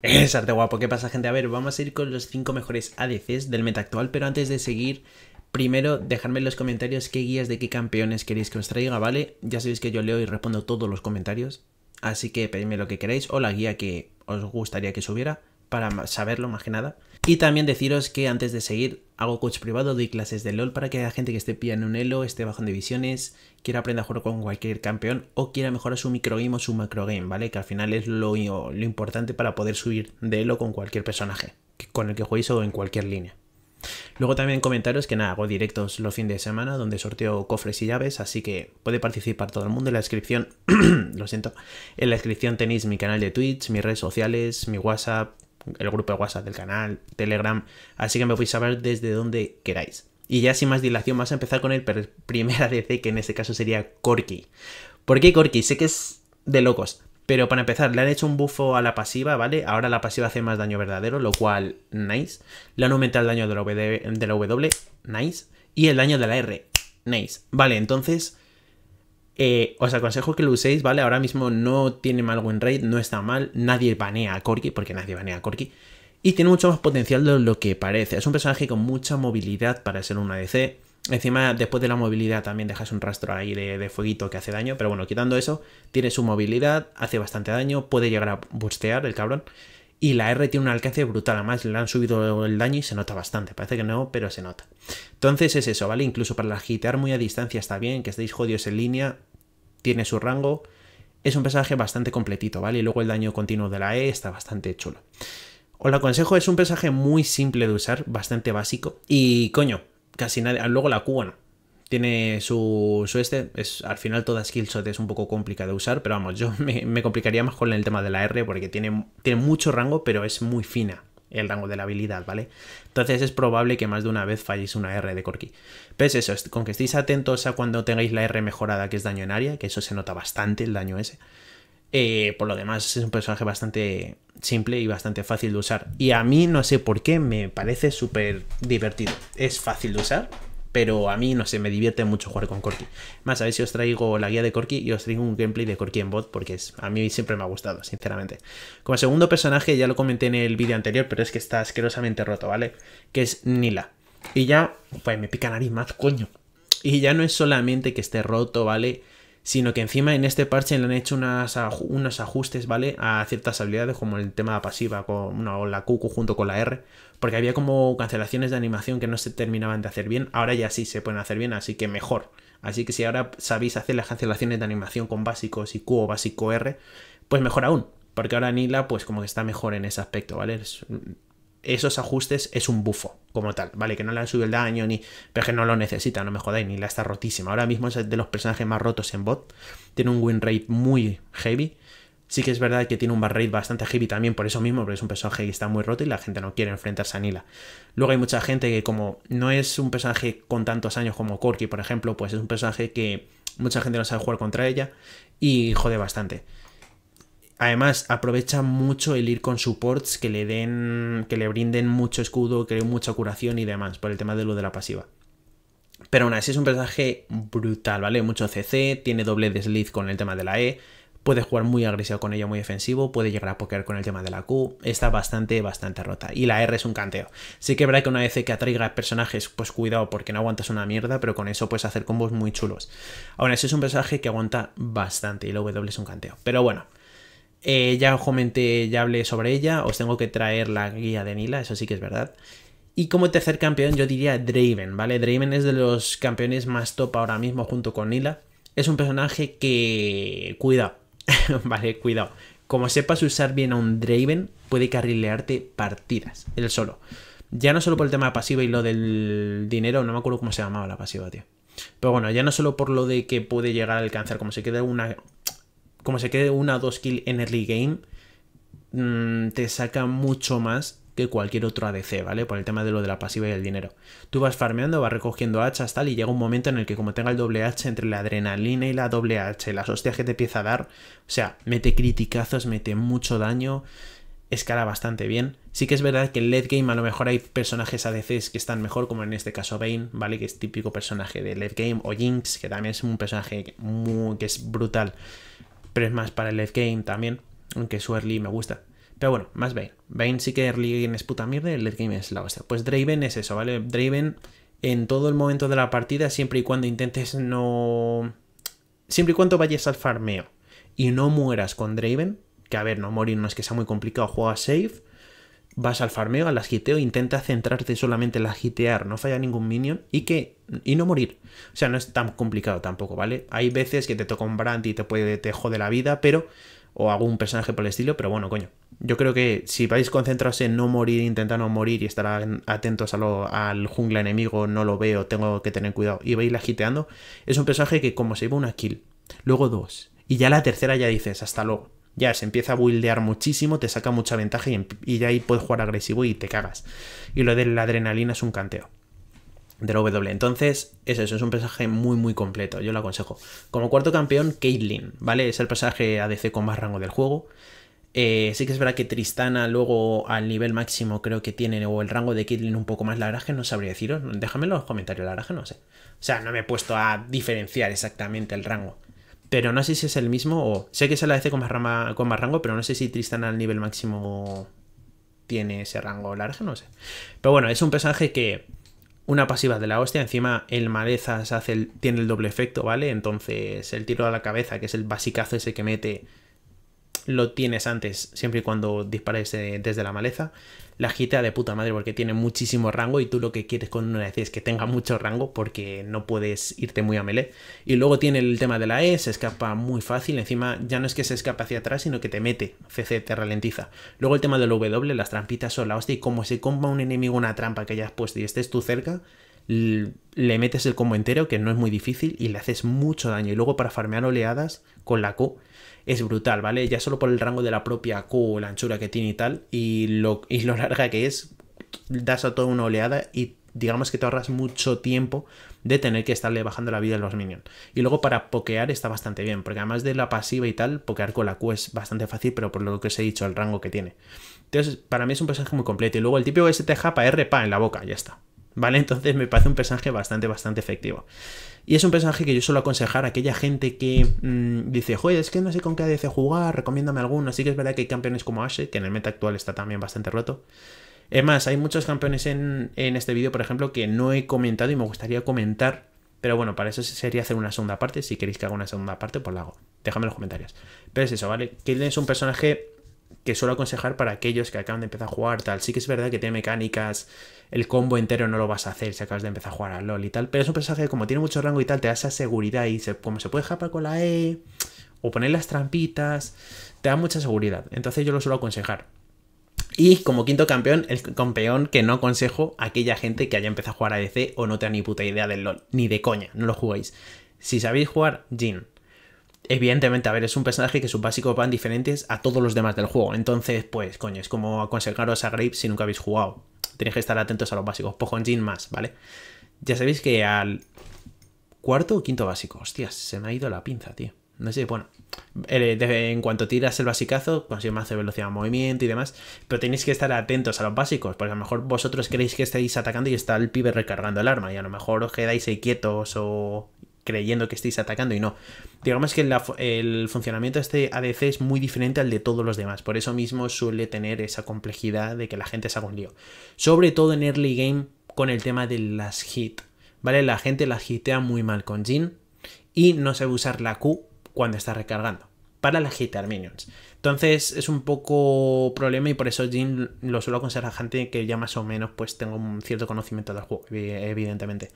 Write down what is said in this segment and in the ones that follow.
Es arte guapo, ¿qué pasa gente? A ver, vamos a ir con los 5 mejores ADCs del meta actual, pero antes de seguir, primero dejadme en los comentarios qué guías de qué campeones queréis que os traiga, ¿vale? Ya sabéis que yo leo y respondo todos los comentarios, así que pedidme lo que queráis o la guía que os gustaría que subiera para saberlo más que nada. Y también deciros que antes de seguir, Hago coach privado, doy clases de LOL para que haya gente que esté pillando un elo, esté bajo en divisiones, quiera aprender a jugar con cualquier campeón o quiera mejorar su microgame o su macrogame, ¿vale? Que al final es lo, importante para poder subir de elo con cualquier personaje, con el que jueguéis o en cualquier línea. Luego también comentaros que nada, hago directos los fines de semana donde sorteo cofres y llaves, así que puede participar todo el mundo en la descripción. lo siento. En la descripción tenéis mi canal de Twitch, mis redes sociales, mi WhatsApp, el grupo de WhatsApp del canal, Telegram, así que me podéis saber desde donde queráis. Y ya sin más dilación vamos a empezar con el primer ADC, que en este caso sería Corky. ¿Por qué Corki? Sé que es de locos, pero para empezar, le han hecho un buffo a la pasiva, ¿vale? Ahora la pasiva hace más daño verdadero, lo cual, nice. Le han aumentado el daño de la W, nice. Y el daño de la R, nice. Vale, entonces eh, os aconsejo que lo uséis, ¿vale? Ahora mismo no tiene mal buen raid no está mal, nadie banea a Corki, porque nadie banea a Corki. Y tiene mucho más potencial de lo que parece. Es un personaje con mucha movilidad para ser un ADC. Encima, después de la movilidad, también dejas un rastro ahí de, de, fueguito que hace daño. Pero bueno, quitando eso, tiene su movilidad, hace bastante daño, puede llegar a bustear el cabrón. Y la R tiene un alcance brutal, además le han subido el daño y se nota bastante. Parece que no, pero se nota. Entonces es eso, ¿vale? Incluso para la agitar muy a distancia está bien, que estéis jodidos en línea, tiene su rango. Es un personaje bastante completito, ¿vale? Y luego el daño continuo de la E está bastante chulo. Os lo aconsejo, es un personaje muy simple de usar, bastante básico. Y coño, casi nadie. Luego la Q, tiene su, su este. Es, al final toda Skillshot es un poco complicada de usar, pero vamos, yo me, complicaría más con el tema de la R porque tiene, tiene mucho rango, pero es muy fina el rango de la habilidad, ¿vale? Entonces es probable que más de una vez falléis una R de Corki. Pero pues eso, con que estéis atentos a cuando tengáis la R mejorada, que es daño en área, que eso se nota bastante el daño ese. Eh, por lo demás, es un personaje bastante simple y bastante fácil de usar. Y a mí, no sé por qué, me parece súper divertido. Es fácil de usar, pero a mí, no sé, me divierte mucho jugar con Corki. Más, a ver si os traigo la guía de Corki y os traigo un gameplay de Corki en bot, porque es, a mí siempre me ha gustado, sinceramente. Como segundo personaje, ya lo comenté en el vídeo anterior, pero es que está asquerosamente roto, ¿vale? Que es Nila. Y ya, pues me pica nariz más, coño. Y ya no es solamente que esté roto, ¿vale? sino que encima en este parche le han hecho unas, unos ajustes, ¿vale? A ciertas habilidades, como el tema pasiva, con la q junto con la R, porque había como cancelaciones de animación que no se terminaban de hacer bien, ahora ya sí se pueden hacer bien, así que mejor. Así que si ahora sabéis hacer las cancelaciones de animación con básicos y Q o básico R, pues mejor aún, porque ahora Nila pues como que está mejor en ese aspecto, ¿vale? esos ajustes es un bufo como tal, ¿vale? Que no le han subido el daño ni... Pero que no lo necesita, no me jodáis, ni la está rotísima. Ahora mismo es de los personajes más rotos en bot. Tiene un win rate muy heavy. Sí que es verdad que tiene un bar rate bastante heavy también por eso mismo, porque es un personaje que está muy roto y la gente no quiere enfrentarse a Nila. Luego hay mucha gente que como no es un personaje con tantos años como Corky, por ejemplo, pues es un personaje que mucha gente no sabe jugar contra ella y jode bastante. Además, aprovecha mucho el ir con supports que le den. que le brinden mucho escudo, que le den mucha curación y demás, por el tema de lo de la pasiva. Pero aún así es un personaje brutal, ¿vale? Mucho CC, tiene doble desliz con el tema de la E, puede jugar muy agresivo con ella, muy defensivo, puede llegar a pokear con el tema de la Q, está bastante, bastante rota. Y la R es un canteo. Sí que habrá que una vez que atraiga personajes, pues cuidado, porque no aguantas una mierda, pero con eso puedes hacer combos muy chulos. Aún así es un personaje que aguanta bastante y la W es un canteo. Pero bueno, eh, ya os comenté, ya hablé sobre ella, os tengo que traer la guía de Nila, eso sí que es verdad. Y como tercer campeón yo diría Draven, ¿vale? Draven es de los campeones más top ahora mismo junto con Nila. Es un personaje que... Cuidado, vale, cuidado. Como sepas usar bien a un Draven, puede carrilearte partidas, él solo. Ya no solo por el tema de pasiva y lo del dinero, no me acuerdo cómo se llamaba la pasiva, tío. Pero bueno, ya no solo por lo de que puede llegar a alcanzar, como se queda una como se quede una o dos kills en early game, mm, te saca mucho más que cualquier otro ADC, ¿vale? Por el tema de lo de la pasiva y el dinero. Tú vas farmeando, vas recogiendo hachas, tal, y llega un momento en el que como tenga el doble H entre la adrenalina y la doble H, las hostias que te empieza a dar, o sea, mete criticazos, mete mucho daño, escala bastante bien. Sí que es verdad que en late game a lo mejor hay personajes ADCs que están mejor, como en este caso Bane, ¿vale? Que es típico personaje de late game, o Jinx, que también es un personaje que es brutal pero es más para el late game también, aunque su early me gusta. Pero bueno, más Bane. Bane sí que early game es puta mierda el late game es la hostia. Pues Draven es eso, ¿vale? Draven en todo el momento de la partida, siempre y cuando intentes no... Siempre y cuando vayas al farmeo y no mueras con Draven, que a ver, no morir no es que sea muy complicado, juega safe, vas al farmeo, al agiteo, intenta centrarte solamente en la agitear, no falla ningún minion y que y no morir. O sea, no es tan complicado tampoco, ¿vale? Hay veces que te toca un brand y te puede te jode la vida, pero o algún personaje por el estilo, pero bueno, coño. Yo creo que si vais concentrarse en no morir, intentando no morir y estar atentos a lo, al jungla enemigo, no lo veo, tengo que tener cuidado, y vais agiteando, es un personaje que como se lleva una kill, luego dos, y ya la tercera ya dices, hasta luego ya se empieza a buildear muchísimo, te saca mucha ventaja em, y, ya ahí puedes jugar agresivo y te cagas. Y lo de la adrenalina es un canteo de W. Entonces, eso, es un personaje muy, muy completo. Yo lo aconsejo. Como cuarto campeón, Caitlyn, ¿vale? Es el personaje ADC con más rango del juego. Eh, sí que es verdad que Tristana luego al nivel máximo creo que tiene, o el rango de Caitlyn un poco más. La no sabría deciros. Déjamelo en los comentarios, la no sé. O sea, no me he puesto a diferenciar exactamente el rango. Pero no sé si es el mismo o... Sé que se la hace con más, con más rango, pero no sé si Tristan al nivel máximo tiene ese rango largo, no sé. Pero bueno, es un personaje que... Una pasiva de la hostia, encima el maleza hace tiene el doble efecto, ¿vale? Entonces el tiro a la cabeza, que es el basicazo ese que mete, lo tienes antes, siempre y cuando dispares eh, desde la maleza. La gita de puta madre porque tiene muchísimo rango y tú lo que quieres con una e C es que tenga mucho rango porque no puedes irte muy a melee. Y luego tiene el tema de la E, se escapa muy fácil, encima ya no es que se escape hacia atrás, sino que te mete, CC te ralentiza. Luego el tema del W, las trampitas son la hostia y como se comba un enemigo una trampa que hayas puesto y estés tú cerca, le metes el combo entero, que no es muy difícil, y le haces mucho daño. Y luego para farmear oleadas con la Q es brutal, ¿vale? Ya solo por el rango de la propia Q, la anchura que tiene y tal, y lo, y lo larga que es, das a toda una oleada y digamos que te ahorras mucho tiempo de tener que estarle bajando la vida a los minions. Y luego para pokear está bastante bien, porque además de la pasiva y tal, pokear con la Q es bastante fácil, pero por lo que os he dicho, el rango que tiene. Entonces, para mí es un personaje muy completo. Y luego el típico STJ para R pa en la boca, ya está. ¿vale? Entonces me parece un personaje bastante, bastante efectivo. Y es un personaje que yo suelo aconsejar a aquella gente que mm, dice, joder, es que no sé con qué ADC jugar, recomiéndame alguno. Así que es verdad que hay campeones como Ashe, que en el meta actual está también bastante roto. Es más, hay muchos campeones en, en este vídeo, por ejemplo, que no he comentado y me gustaría comentar. Pero bueno, para eso sería hacer una segunda parte. Si queréis que haga una segunda parte, pues la hago. Déjame en los comentarios. Pero es eso, ¿vale? Kilden es un personaje que suelo aconsejar para aquellos que acaban de empezar a jugar, tal. Sí que es verdad que tiene mecánicas, el combo entero no lo vas a hacer si acabas de empezar a jugar al LOL y tal, pero es un personaje que como tiene mucho rango y tal, te da esa seguridad y se, como se puede japar con la E o poner las trampitas, te da mucha seguridad. Entonces yo lo suelo aconsejar. Y como quinto campeón, el campeón que no aconsejo a aquella gente que haya empezado a jugar a dc o no tenga ni puta idea del LOL, ni de coña, no lo juguéis. Si sabéis jugar Jin, evidentemente, a ver, es un personaje que sus básicos van diferentes a todos los demás del juego. Entonces, pues, coño, es como aconsejaros a Grape si nunca habéis jugado. Tenéis que estar atentos a los básicos. Pojonjin más, ¿vale? Ya sabéis que al cuarto o quinto básico. Hostias, se me ha ido la pinza, tío. No sé, bueno. Eh, en cuanto tiras el basicazo, consigues más de velocidad de movimiento y demás. Pero tenéis que estar atentos a los básicos, porque a lo mejor vosotros creéis que estáis atacando y está el pibe recargando el arma. Y a lo mejor os quedáis ahí quietos o creyendo que estáis atacando y no. Digamos que el funcionamiento de este ADC es muy diferente al de todos los demás, por eso mismo suele tener esa complejidad de que la gente se haga un lío. Sobre todo en early game con el tema de las hit, ¿vale? La gente las hitea muy mal con Jin y no sabe usar la Q cuando está recargando para las hitar minions. Entonces es un poco problema y por eso Jin lo suelo aconsejar a gente que ya más o menos pues tengo un cierto conocimiento del juego, evidentemente.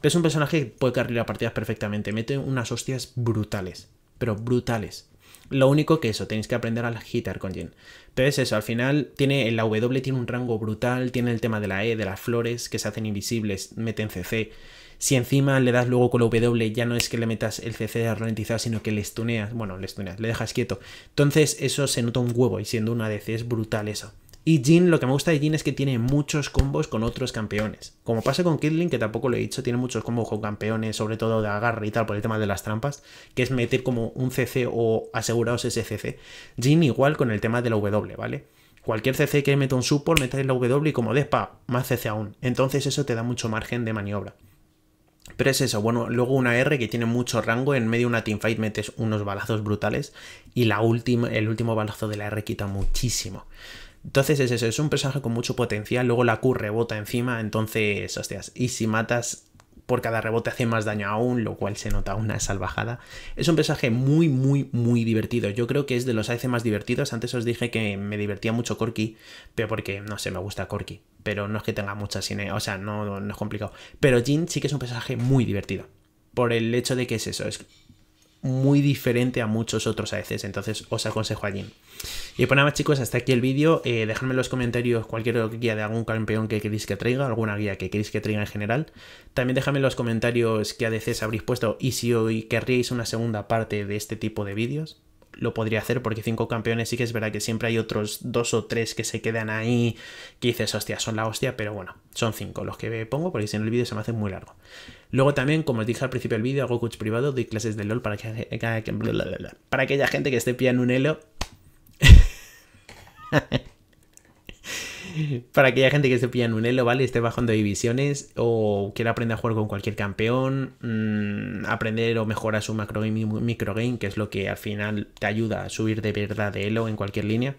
Pero es un personaje que puede carrilar partidas perfectamente, mete unas hostias brutales, pero brutales. Lo único que eso, tenéis que aprender a gitar con Jin. Pero es eso, al final tiene la W tiene un rango brutal, tiene el tema de la E, de las flores que se hacen invisibles, meten CC. Si encima le das luego con la W, ya no es que le metas el CC ralentizado, sino que le estuneas bueno, le estuneas le dejas quieto. Entonces eso se nota un huevo y siendo una DC es brutal eso. Y Jin, lo que me gusta de Jin es que tiene muchos combos con otros campeones. Como pasa con Kidling, que tampoco lo he dicho, tiene muchos combos con campeones, sobre todo de agarre y tal, por el tema de las trampas, que es meter como un CC o aseguraos ese CC. Jin igual con el tema de la W, ¿vale? Cualquier CC que meta un support, metes la W y como despa, más CC aún. Entonces eso te da mucho margen de maniobra. Pero es eso, bueno, luego una R que tiene mucho rango, en medio de una teamfight metes unos balazos brutales y la última, el último balazo de la R quita muchísimo. Entonces es eso, es un personaje con mucho potencial, luego la Q rebota encima, entonces, hostias, y si matas por cada rebote hace más daño aún, lo cual se nota una salvajada. Es un personaje muy, muy, muy divertido. Yo creo que es de los AC más divertidos. Antes os dije que me divertía mucho Corky, pero porque, no sé, me gusta Corky. Pero no es que tenga mucha cine, o sea, no, es complicado. Pero Jin sí que es un personaje muy divertido. Por el hecho de que es eso, es muy diferente a muchos otros ADCs, e entonces os aconsejo allí. Y pues nada más chicos, hasta aquí el vídeo, eh, dejadme en los comentarios cualquier guía de algún campeón que queréis que traiga, alguna guía que queréis que traiga en general, también dejadme en los comentarios qué ADCs e habréis puesto y si hoy querríais una segunda parte de este tipo de vídeos lo podría hacer porque cinco campeones sí que es verdad que siempre hay otros dos o tres que se quedan ahí que dices, hostia, son la hostia, pero bueno, son cinco los que pongo porque si no el vídeo se me hace muy largo. Luego también, como os dije al principio del vídeo, hago coach privado, doy clases de LOL para, que, para aquella gente que esté en un elo. Para aquella gente que se pilla en un elo, ¿vale? Esté bajando divisiones o quiera aprender a jugar con cualquier campeón, mm, aprender o mejorar su macro y micro game, que es lo que al final te ayuda a subir de verdad de elo en cualquier línea.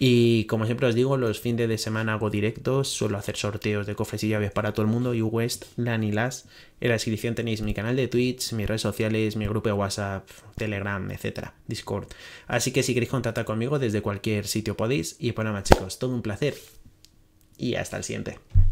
Y como siempre os digo, los fines de semana hago directos, suelo hacer sorteos de cofres y llaves para todo el mundo, y West, LAN LAS. En la descripción tenéis mi canal de Twitch, mis redes sociales, mi grupo de WhatsApp, Telegram, etcétera, Discord. Así que si queréis contactar conmigo desde cualquier sitio podéis. Y pues nada más chicos, todo un placer. Y hasta el siguiente.